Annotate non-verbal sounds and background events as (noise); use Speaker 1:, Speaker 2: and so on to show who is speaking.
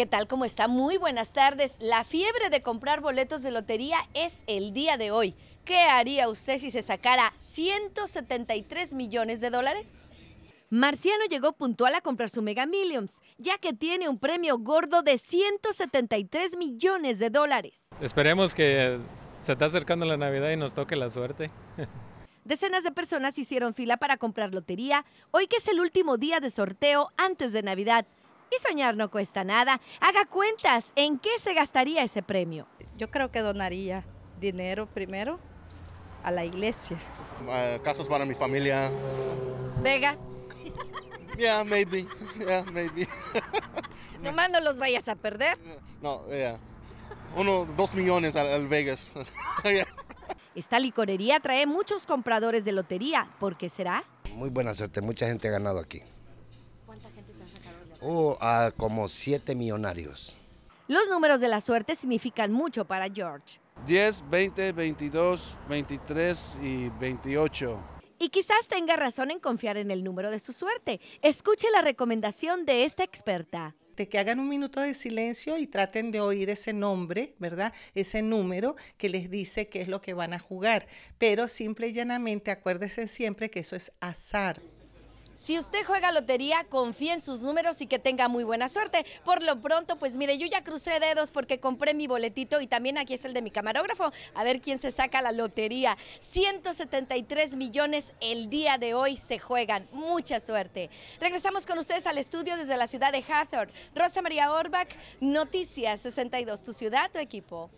Speaker 1: ¿Qué tal? ¿Cómo está? Muy buenas tardes. La fiebre de comprar boletos de lotería es el día de hoy. ¿Qué haría usted si se sacara 173 millones de dólares? Marciano llegó puntual a comprar su Mega Millions, ya que tiene un premio gordo de 173 millones de dólares.
Speaker 2: Esperemos que se está acercando la Navidad y nos toque la suerte. (laughs)
Speaker 1: Decenas de personas hicieron fila para comprar lotería, hoy que es el último día de sorteo antes de Navidad. Y soñar no cuesta nada. Haga cuentas, ¿en qué se gastaría ese premio? Yo creo que donaría dinero primero a la iglesia.
Speaker 2: casas para mi familia. Vegas. Yeah, maybe. Yeah, maybe.
Speaker 1: (laughs) Nomás no los vayas a perder.
Speaker 2: No, yeah. Uno, dos millones al, Vegas. (laughs)
Speaker 1: Esta licorería trae muchos compradores de lotería. ¿Por qué será?
Speaker 2: Muy buena suerte, mucha gente ha ganado aquí. O
Speaker 1: uh, a como siete millonarios. Los números de la suerte significan mucho para George. 10, 20, 22, 23 y 28. Y quizás tenga razón en confiar en el número de su suerte. Escuche la recomendación de esta
Speaker 2: experta. De que hagan un minuto de silencio y traten de oír ese nombre, ¿verdad? Ese número que les dice qué es lo que van a jugar. Pero simple y llanamente acuérdense siempre que eso es azar.
Speaker 1: Si usted juega lotería, confíe en sus números y que tenga muy buena suerte. Por lo pronto, pues mire, yo ya crucé dedos porque compré mi boletito y también aquí es el de mi camarógrafo. A ver quién se saca la lotería. 173 millones el día de hoy se juegan. Mucha suerte. Regresamos con ustedes al estudio desde la ciudad de Hathor. Rosa María Orbach, Noticias 62, tu ciudad, tu equipo.